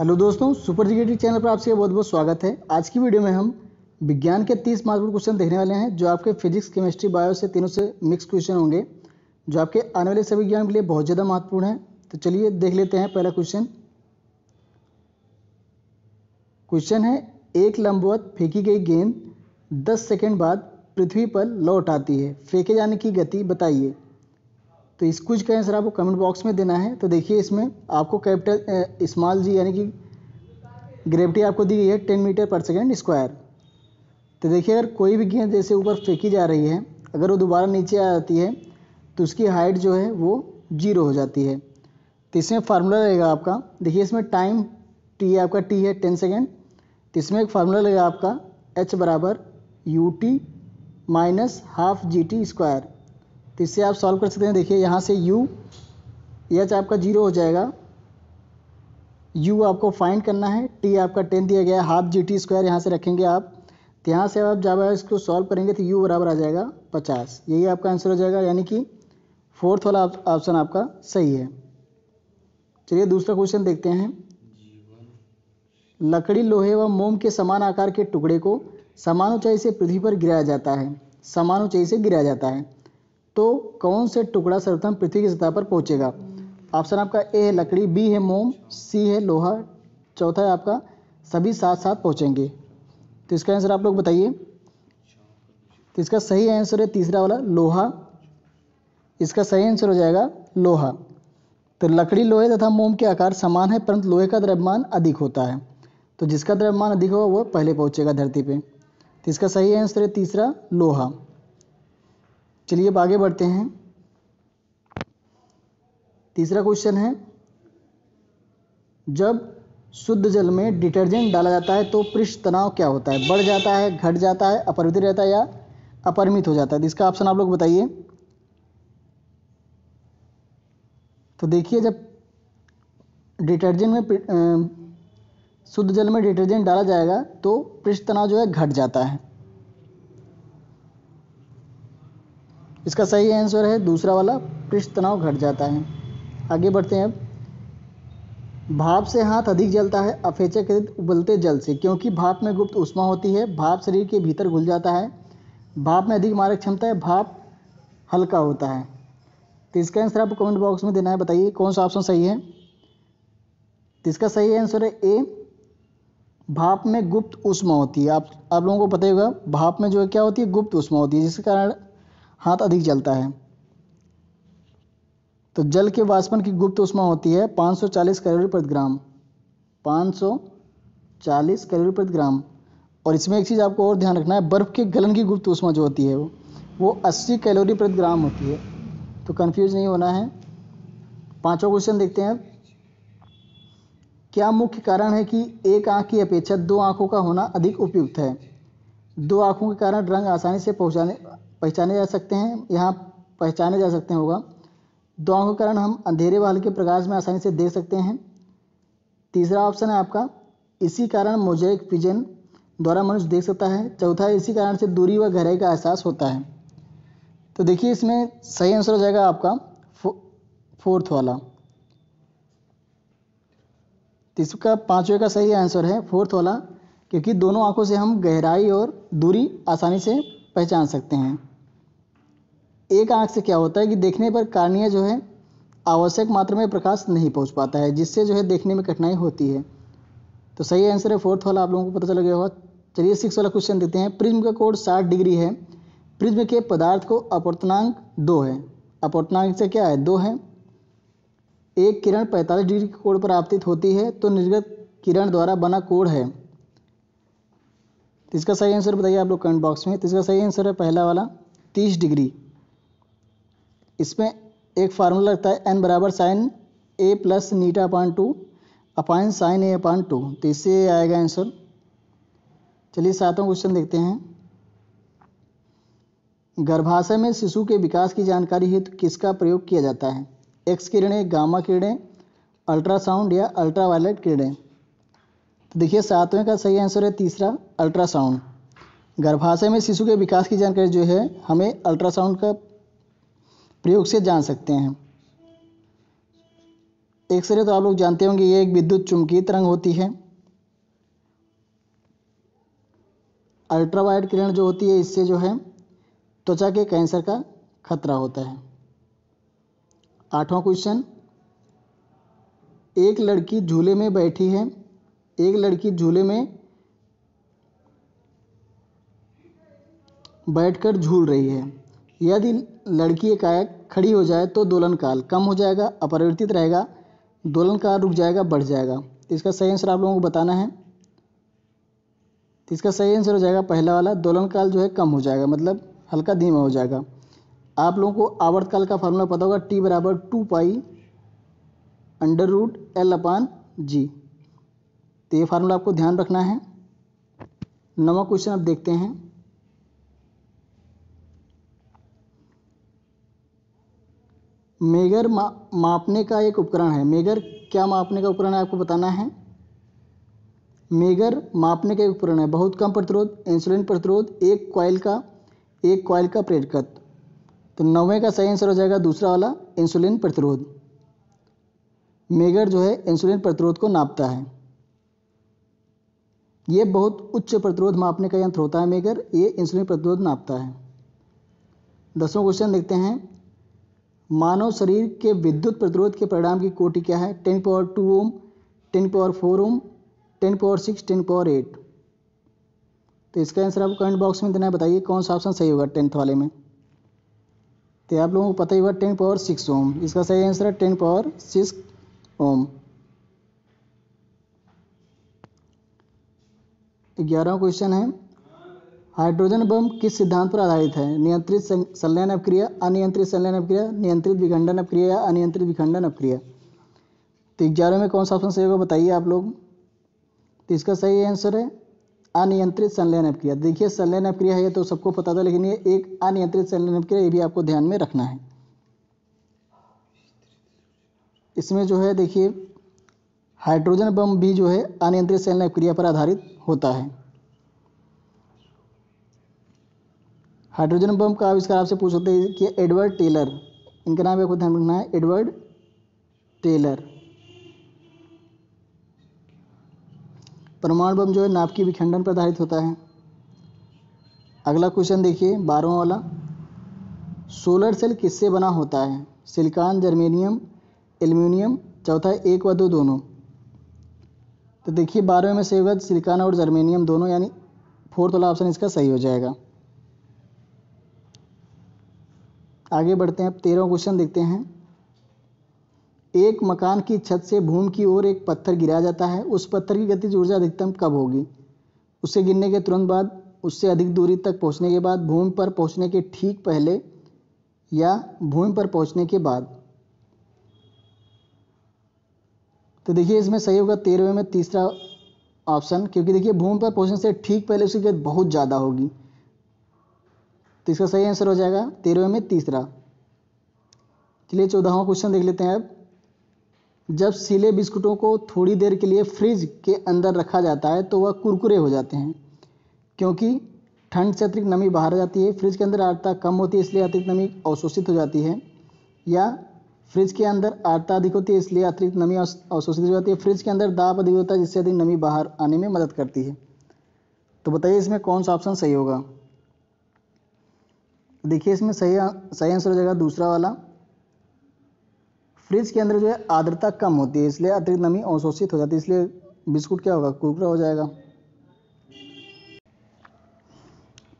hello दोस्तों super जिगेटिव channel पर आपसे बहुत बहुत स्वागत है आज की वीडियो में हम विज्ञान के 30 महत्वपूर्ण क्वेश्चन देखने वाले हैं जो आपके फिजिक्स केमिस्ट्री बायो से तीनों से मिक्स क्वेश्चन होंगे जो आपके आने वाले सभी ज्ञान के लिए बहुत ज़्यादा महत्वपूर्ण है तो चलिए देख लेते हैं पहला क्वेश्चन क्वेश्चन है एक लंबवत फेंकी गई गेंद दस सेकेंड बाद पृथ्वी पर लौट आती है फेंके जाने की गति बताइए तो इस क्विज का आंसर आपको कमेंट बॉक्स में देना है तो देखिए इसमें आपको कैपिटल स्मॉल जी यानी कि ग्रेविटी आपको दी गई है ten metre per second square तो देखिए अगर कोई भी गेंद जैसे ऊपर फेंकी जा रही है अगर वो दोबारा नीचे आ जाती है तो उसकी हाइट जो है वो जीरो हो जाती है तो इसमें फार्मूला रहेगा आपका देखिए इसमें टाइम टी आपका टी है टेन सेकेंड तो इसमें एक फार्मूला रहेगा आपका एच बराबर U T minus half G T square तो इससे आप सॉल्व कर सकते हैं देखिए यहाँ से यू एच आपका जीरो हो जाएगा u आपको फाइंड करना है t आपका टेन दिया गया है हाफ जी टी स्क्वायर यहाँ से रखेंगे आप तो यहाँ से आप जब इसको सॉल्व करेंगे तो u बराबर आ जाएगा पचास यही आपका आंसर हो जाएगा यानी कि फोर्थ वाला ऑप्शन आप, आपका सही है चलिए दूसरा क्वेश्चन देखते हैं लकड़ी लोहे व मोम के समान आकार के टुकड़े को समान ऊंचाई से पृथ्वी पर गिराया जाता है समान ऊंचाई से गिराया जाता है तो कौन से टुकड़ा सर्वप्रथम पृथ्वी की सतह पर पहुंचेगा ऑप्शन आपका ए है लकड़ी बी है मोम सी है लोहा चौथा है आपका सभी साथ साथ पहुंचेंगे तो इसका आंसर आप लोग बताइए तो इसका सही आंसर है तीसरा वाला लोहा इसका सही आंसर हो जाएगा लोहा तो लकड़ी लोहे तथा मोम के आकार समान है परंतु लोहे का द्रव्यमान अधिक होता है तो जिसका द्रव्यमान अधिक होगा वह पहले पहुंचेगा धरती पे तो इसका सही आंसर है तीसरा लोहा चलिए अब आगे बढ़ते हैं तीसरा क्वेश्चन है जब शुद्ध जल में डिटर्जेंट डाला जाता है तो पृष्ठ तनाव क्या होता है बढ़ जाता है घट जाता है अपरित रहता है या अपरिमित हो जाता है तो इसका ऑप्शन आप लोग बताइए तो देखिए जब डिटर्जेंट में शुद्ध जल में डिटर्जेंट डाला जाएगा तो पृष्ठ तनाव जो है घट जाता है इसका सही आंसर है दूसरा वाला पृष्ठ तनाव घट जाता है आगे बढ़ते हैं अब भाप से हाथ अधिक जलता है अफेचक उबलते जल से क्योंकि भाप में गुप्त उष्मा होती है भाप शरीर के भीतर घुल जाता है भाप में अधिक मारक क्षमता है भाप हल्का होता है तो इसका आंसर आपको कमेंट बॉक्स में देना है बताइए कौन सा ऑप्शन सही है तो इसका सही आंसर है ए भाप में गुप्त उष्मा होती है आप आप लोगों को पता होगा भाप में जो है क्या होती है गुप्त उष्मा होती है जिसके कारण हाथ अधिक जलता है तो जल के वाष्पन की गुप्त उष्मा होती है 540 कैलोरी प्रति ग्राम 540 कैलोरी प्रति ग्राम और इसमें एक चीज़ आपको और ध्यान रखना है बर्फ़ के गलन की गुप्त उष्मा जो होती है वो वो अस्सी कैलोरी प्रति ग्राम होती है तो कंफ्यूज नहीं होना है पांचवा क्वेश्चन देखते हैं क्या मुख्य कारण है कि एक आंख की अपेक्षा दो आंखों का होना अधिक उपयुक्त है दो आंखों के कारण रंग आसानी से पहुंचाने पहचाने जा सकते हैं यहाँ पहचाने जा सकते हैं होगा दो आँखों के कारण हम अंधेरे वाल के प्रकाश में आसानी से देख सकते हैं तीसरा ऑप्शन है आपका इसी कारण मोजेक पिजन द्वारा मनुष्य देख सकता है चौथा इसी कारण से दूरी व गहराई का एहसास होता है तो देखिए इसमें सही आंसर हो जाएगा आपका फो, फोर्थ वाला इसका पाँचवें का सही आंसर है फोर्थ वाला क्योंकि दोनों आंखों से हम गहराई और दूरी आसानी से पहचान सकते हैं एक आँख से क्या होता है कि देखने पर कार्निया जो है आवश्यक मात्रा में प्रकाश नहीं पहुंच पाता है जिससे जो है देखने में कठिनाई होती है तो सही आंसर है फोर्थ वाला आप लोगों को पता चल गया होगा चलिए सिक्स वाला क्वेश्चन देते हैं प्रिज्म का कोड साठ डिग्री है प्रिज्म के पदार्थ को अपर्तनांक दो है अपर्तनांक से क्या है दो है एक किरण पैंतालीस डिग्री के कोड पर आपतित होती है तो निर्गत किरण द्वारा बना कोड है तो इसका सही आंसर बताइए आप लोग कमेंट बॉक्स में तो इसका सही आंसर है पहला वाला तीस डिग्री इसमें एक फार्मूला लगता है एन बराबर साइन ए प्लस नीटा upon two upon sine A upon two तो इससे आएगा आंसर चलिए सातवां क्वेश्चन देखते हैं गर्भाशय में शिशु के विकास की जानकारी हेतु किसका प्रयोग किया जाता है एक्स किरणें गामा किरणें अल्ट्रासाउंड या अल्ट्रावायलेट किरणें तो देखिए सातवें का सही आंसर है तीसरा अल्ट्रासाउंड गर्भाशय में शिशु के विकास की जानकारी जो है हमें अल्ट्रासाउंड का प्रयोग से जान सकते हैं एक्सरे तो आप लोग जानते होंगे ये एक विद्युत चुंबकीय तरंग होती है अल्ट्रावायलेट किरण जो होती है इससे जो है त्वचा के कैंसर का खतरा होता है आठवां क्वेश्चन एक लड़की झूले में बैठी है एक लड़की झूले में बैठकर झूल रही है यदि लड़की एकाएक खड़ी हो जाए तो दोलन काल कम हो जाएगा अपरिवर्तित रहेगा दोलन काल रुक जाएगा बढ़ जाएगा तो इसका सही आंसर आप लोगों को बताना है तो इसका सही आंसर हो जाएगा पहला वाला दोलन काल जो है कम हो जाएगा मतलब हल्का धीमा हो जाएगा आप लोगों को आवर्त काल का फार्मूला पता होगा टी बराबर two pi under root L upon G तो ये फार्मूला आपको ध्यान रखना है नवा क्वेश्चन आप देखते हैं मेगर मापने का एक उपकरण है मेगर क्या मापने का उपकरण है आपको बताना है मेगर मापने का एक उपकरण है बहुत कम प्रतिरोध इंसुलिन प्रतिरोध एक कॉयल का एक कॉयल का प्रेरकत तो नौवें का सही आंसर हो जाएगा दूसरा वाला इंसुलिन प्रतिरोध मेगर जो है इंसुलिन प्रतिरोध को नापता है यह बहुत उच्च प्रतिरोध मापने का यंत्र होता है मेगर ये इंसुलिन प्रतिरोध नापता है दसवां क्वेश्चन देखते हैं मानव शरीर के विद्युत प्रतिरोध के परिणाम की कोटि क्या है ten power two ohm ten power four ohm ten power six ten power eight तो इसका आंसर आपको कमेंट बॉक्स में देना है बताइए कौन सा ऑप्शन सही होगा टेंथ वाले में तो आप लोगों को पता ही होगा टेन पावर सिक्स ओम इसका सही आंसर है टेन पावर सिक्स ओम ग्यारह क्वेश्चन है हाइड्रोजन बम किस सिद्धांत पर आधारित है नियंत्रित संलयन अपक्रिया अनियंत्रित संलयन अपक्रिया नियंत्रित विखंडन अपक्रिया या अनियंत्रित विखंडन अपक्रिया तो ग्यारह में कौन सा ऑप्शन सही होगा बताइए आप लोग तो इसका सही आंसर है अनियंत्रित संलयन अपक्रिया देखिए संलयन अपक्रिया है तो सबको पता था लेकिन ये एक अनियंत्रित संलयन अपक्रिया ये भी आपको ध्यान में रखना है इसमें जो है देखिए हाइड्रोजन बम भी जो है अनियंत्रित संलयन अपक्रिया पर आधारित होता है हाइड्रोजन बम का आविष्कार आपसे पूछ सकते हैं कि एडवर्ड टेलर इनका नाम आपको ध्यान रखना है एडवर्ड टेलर परमाणु बम जो है नाभिकीय विखंडन पर आधारित होता है अगला क्वेश्चन देखिए बारहवा वाला सोलर सेल किससे बना होता है सिलिकॉन जर्मेनियम एल्यूमिनियम चौथा एक व दो दोनों तो देखिए बारहवें में से सिलिकॉन और जर्मेनियम दोनों यानी फोर्थ वाला ऑप्शन इसका सही हो जाएगा आगे बढ़ते हैं अब तेरह क्वेश्चन देखते हैं एक मकान की छत से भूमि की ओर एक पत्थर गिराया जाता है उस पत्थर की गतिज ऊर्जा अधिकतम कब होगी उससे गिरने के तुरंत बाद उससे अधिक दूरी तक पहुंचने के बाद भूमि पर पहुंचने के ठीक पहले या भूमि पर पहुंचने के बाद तो देखिए इसमें सही होगा तेरहवें में तीसरा ऑप्शन क्योंकि देखिए भूमि पर पहुंचने से ठीक पहले उसकी गति बहुत ज़्यादा होगी तो इसका सही आंसर हो जाएगा तेरहवें में तीसरा चलिए चौदहवा क्वेश्चन देख लेते हैं अब जब सीले बिस्कुटों को थोड़ी देर के लिए फ्रिज के अंदर रखा जाता है तो वह कुरकुरे हो जाते हैं क्योंकि ठंड से अतिरिक्त नमी बाहर जाती है फ्रिज के अंदर आर्ता कम होती है इसलिए अतिरिक्त नमी अवशोषित हो जाती है या फ्रिज के अंदर आर्ता अधिक होती है इसलिए अतिरिक्त नमी अवशोषित हो जाती है फ्रिज के अंदर दाप अधिक होता है जिससे अधिक नमी बाहर आने में मदद करती है तो बताइए इसमें कौन सा ऑप्शन सही होगा देखिए इसमें सही सही आंसर हो जाएगा दूसरा वाला फ्रिज के अंदर जो है आर्द्रता कम होती है इसलिए अतिरिक्त नमी अवशोषित हो जाती है इसलिए बिस्कुट क्या होगा कुरकुरा हो जाएगा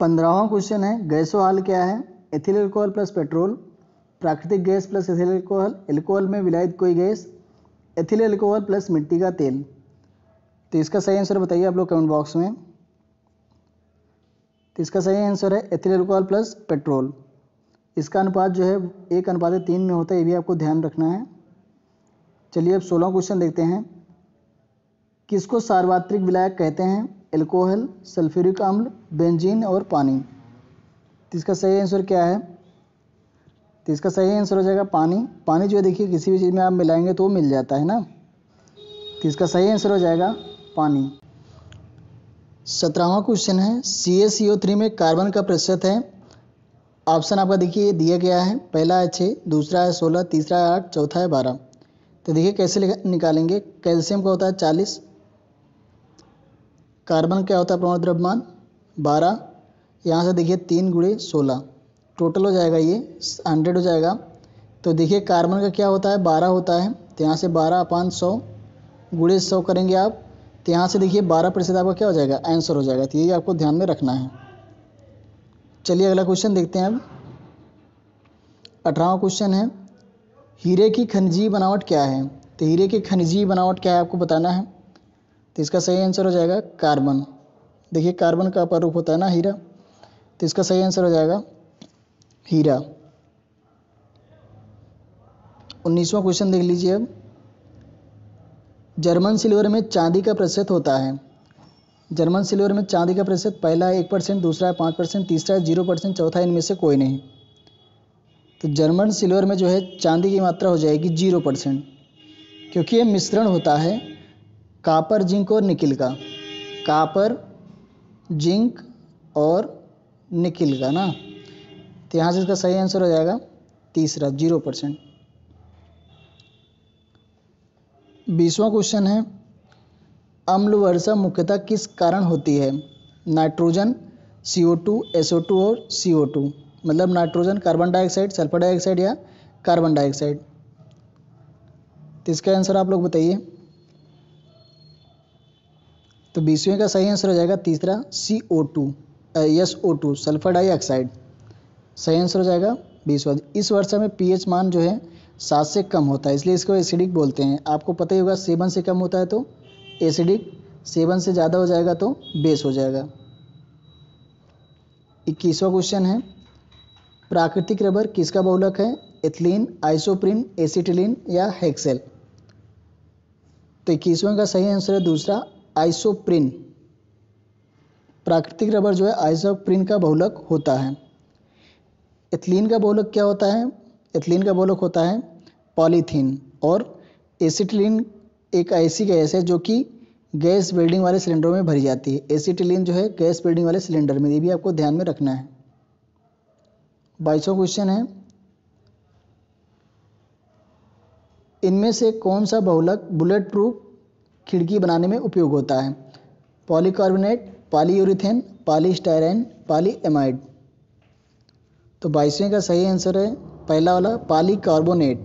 पंद्रहवा क्वेश्चन है गैसो हाल क्या है एथिल एल्कोहल प्लस पेट्रोल प्राकृतिक gas plus ethyl alcohol alcohol में विलायत कोई गैस एथिल एल्कोहल प्लस मिट्टी का तेल तो इसका सही आंसर बताइए आप लोग कमेंट बॉक्स में तो इसका सही आंसर है एथिल एल्कोहल प्लस पेट्रोल इसका अनुपात जो है एक अनुपात तीन में होता है ये भी आपको ध्यान रखना है चलिए अब सोलह क्वेश्चन देखते हैं किसको सार्वत्रिक विलायक कहते हैं एल्कोहल सल्फ्यूरिक अम्ल बेंजीन और पानी तो इसका सही आंसर क्या है तो इसका सही आंसर हो जाएगा पानी पानी जो है देखिए किसी भी चीज़ में आप मिलाएंगे तो मिल जाता है ना तो इसका सही आंसर हो जाएगा पानी सत्रहवा क्वेश्चन है C S C O three में कार्बन का प्रतिशत है ऑप्शन आपका देखिए दिया गया है पहला है छः दूसरा है सोलह तीसरा है आठ चौथा है बारह तो देखिए कैसे निकालेंगे कैल्शियम का होता है चालीस कार्बन क्या होता है प्रमाण द्रव्यमान बारह यहाँ से देखिए तीन गुड़े सोलह टोटल हो जाएगा ये हंड्रेड हो जाएगा तो देखिए कार्बन का क्या होता है बारह होता है तो यहाँ से बारह पाँच सौ गुड़े सौ करेंगे आप तो यहाँ से देखिए बारह प्रतिशत आपका क्या हो जाएगा आंसर हो जाएगा तो ये आपको ध्यान में रखना है चलिए अगला क्वेश्चन देखते हैं अब अठारहवा क्वेश्चन है हीरे की खनिजी बनावट क्या है तो हीरे की खनिजी बनावट क्या है आपको बताना है तो इसका सही आंसर हो जाएगा कार्बन देखिए कार्बन का अपारूप होता है ना हीरा तो इसका सही आंसर हो जाएगा हीरा उन्नीसवा क्वेश्चन देख लीजिए अब जर्मन सिल्वर में चांदी का प्रतिशत होता है जर्मन सिल्वर में चांदी का प्रतिशत पहला है एक परसेंट दूसरा है पाँच परसेंट तीसरा है जीरो परसेंट चौथा इनमें से कोई नहीं तो जर्मन सिल्वर में जो है चांदी की मात्रा हो जाएगी जीरो परसेंट क्योंकि ये मिश्रण होता है कापर जिंक और निकिल का कापर जिंक और निकिल का ना तो यहाँ से इसका सही आंसर हो जाएगा तीसरा जीरो परसेंट बीसवा क्वेश्चन है अम्ल वर्षा मुख्यतः किस कारण होती है nitrogen C O two S O two और सी ओ टू मतलब nitrogen carbon dioxide sulphur dioxide या कार्बन डाइऑक्साइड तो इसका आंसर आप लोग बताइए तो बीसवें का सही आंसर हो जाएगा तीसरा C O two S O two sulphur dioxide सही आंसर हो जाएगा बीसवा इस वर्षा में पीएच मान जो है सात से कम होता है इसलिए इसको एसिडिक बोलते हैं आपको पता ही होगा सेवन से कम होता है तो एसिडिक सेवन से ज़्यादा हो जाएगा तो बेस हो जाएगा इक्कीसवा क्वेश्चन है प्राकृतिक रबर किसका बहुलक है एथिलीन आइसोप्रिन एसिटिलीन या हेक्सेल तो इक्कीसवें का सही आंसर है दूसरा आइसोप्रिन प्राकृतिक रबर जो है आइसोप्रिन का बहुलक होता है एथिलीन का बहुलक क्या होता है एथिलीन का बोलक होता है पॉलीथीन और एसिटिलीन एक ऐसी गैस है जो कि गैस वेल्डिंग वाले सिलेंडरों में भरी जाती है एसिटिलीन जो है गैस वेल्डिंग वाले सिलेंडर में ये भी आपको ध्यान में रखना है बाईसों क्वेश्चन है इनमें से कौन सा बहुलक बुलेट प्रूफ खिड़की बनाने में उपयोग होता है पॉलीकार्बोनेट पॉलीयूरिथेन पाली पॉलीएमाइड तो बाईसवें का सही आंसर है पहला वाला पाली कार्बोनेट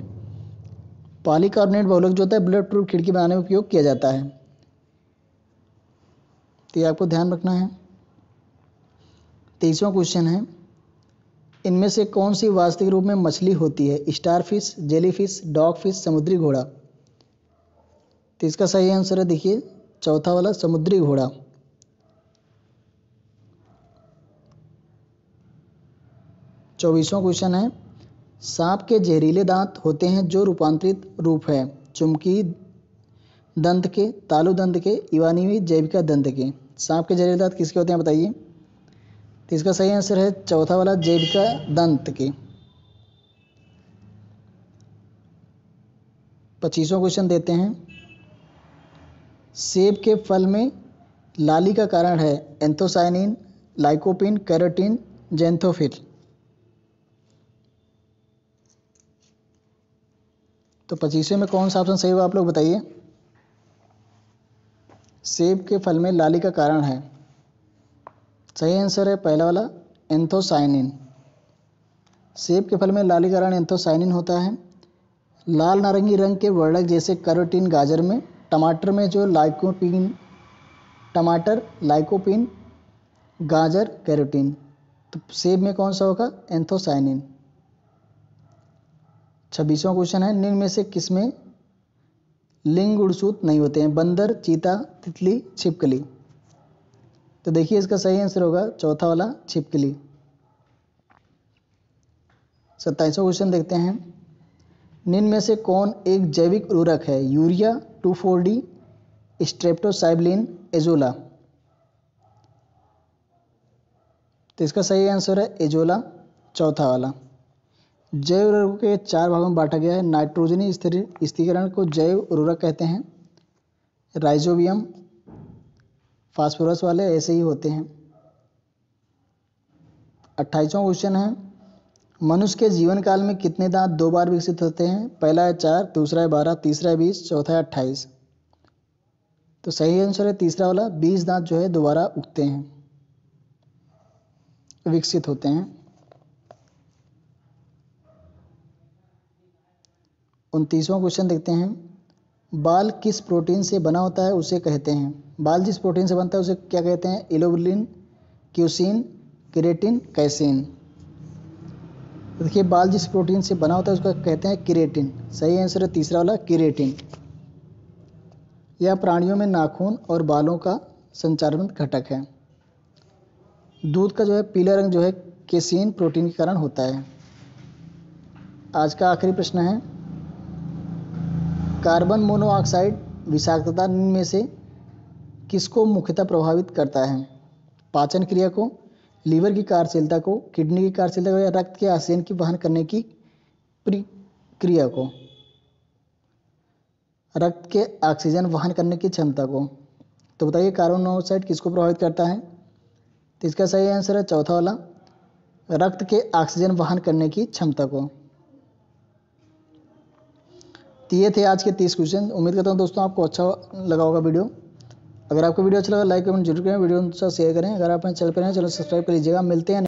बहुलक जो होता है ब्लड प्रूफ खिड़की बनाने में उपयोग किया जाता है तो ये आपको ध्यान रखना है तीसरा क्वेश्चन है इनमें से कौन सी वास्तविक रूप में मछली होती है starfish jellyfish dogfish समुद्री घोड़ा तो इसका सही आंसर है देखिए चौथा वाला समुद्री घोड़ा चौबीसवा क्वेश्चन है सांप के जहरीले दांत होते हैं जो रूपांतरित रूप है चुमकी दंत के तालु दंत के इवानीवी जैविका दंत के सांप के जहरीले दांत किसके होते हैं बताइए तो इसका सही आंसर है चौथा वाला जैविका दंत के पच्चीसों क्वेश्चन देते हैं सेब के फल में लाली का कारण है एंथोसाइनिन लाइकोपिन कैरोटीन जेंथोफिल तो पच्चीसवें में कौन सा ऑप्शन सही हुआ आप लोग बताइए सेब के फल में लाली का कारण है सही आंसर है पहला वाला एंथोसाइनिन सेब के फल में लाली कारण एंथोसाइनिन होता है लाल नारंगी रंग के वर्णक जैसे करोटीन गाजर में टमाटर में जो लाइकोपिन टमाटर लाइकोपिन गाजर कैरोटीन तो सेब में कौन सा होगा एंथोसाइनिन छब्बीसवां क्वेश्चन है निम्न में से किसमें लिंग गुड़सूत नहीं होते हैं बंदर चीता तितली छिपकली तो देखिए इसका सही आंसर होगा चौथा वाला छिपकली सत्ताईसवा क्वेश्चन देखते हैं निम्न में से कौन एक जैविक उर्वरक है यूरिया टू फोर डी स्ट्रेप्टोसाइबलिन एजोला तो इसका सही आंसर है एजोला चौथा वाला जैव उर्वरक के चार भागों में बांटा गया है नाइट्रोजनी स्थिरीकरण को जैव उर्वरक कहते हैं राइजोबियम फास्फोरस वाले ऐसे ही होते हैं अट्ठाईसवा क्वेश्चन है मनुष्य के जीवन काल में कितने दांत दो बार विकसित होते हैं पहला है चार दूसरा है बारह तीसरा है बीस चौथा है अट्ठाईस तो सही आंसर है तीसरा वाला बीस दांत जो है दोबारा उगते हैं विकसित होते हैं उनतीसवां क्वेश्चन देखते हैं बाल किस प्रोटीन से बना होता है उसे कहते हैं बाल जिस प्रोटीन से बनता है उसे क्या कहते हैं इलोबलिन क्यूसिन क्रेटिन कैसिन देखिए बाल जिस प्रोटीन से बना होता है उसका कहते हैं किरेटिन सही आंसर है तीसरा वाला किरेटिन यह प्राणियों में नाखून और बालों का संचारण घटक है दूध का जो है पीला रंग जो है केसिन प्रोटीन के कारण होता है आज का आखिरी प्रश्न है कार्बन मोनोऑक्साइड विषाक्तता में से किसको मुख्यतः प्रभावित करता है पाचन क्रिया को लीवर की कार्यशीलता को किडनी की कार्यशीलता को या रक्त के आक्सीजन की वहन करने की प्रक्रिया को रक्त के ऑक्सीजन वहन करने की क्षमता को तो बताइए कार्बन मोनोऑक्साइड किसको प्रभावित करता है तो इसका सही आंसर है चौथा वाला रक्त के ऑक्सीजन वहन करने की क्षमता को तो ये थे आज के तीस क्वेश्चन उम्मीद करता हूँ दोस्तों आपको अच्छा लगा होगा वीडियो अगर आपको वीडियो अच्छा लगा लाइक कमेंट जरूर करें वीडियो शेयर करें अगर आप चल पर हैं चलो सब्सक्राइब कर लीजिएगा मिलते हैं